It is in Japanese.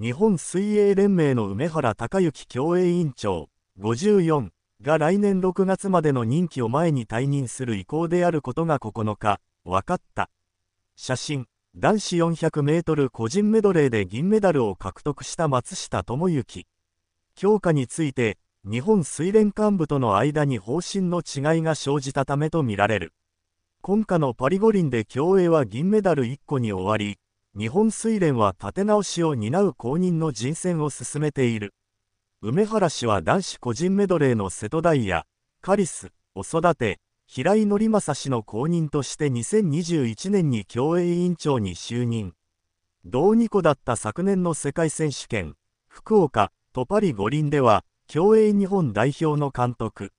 日本水泳連盟の梅原隆之競泳委員長54が来年6月までの任期を前に退任する意向であることが9日分かった写真男子 400m 個人メドレーで銀メダルを獲得した松下智之強化について日本水連幹部との間に方針の違いが生じたためとみられる今夏のパリ五輪で競泳は銀メダル1個に終わり日本水蓮は立て直しを担う公認の人選を進めている梅原氏は男子個人メドレーの瀬戸大也カリスお育て平井典正氏の公認として2021年に競泳委員長に就任同2個だった昨年の世界選手権福岡とパリ五輪では競泳日本代表の監督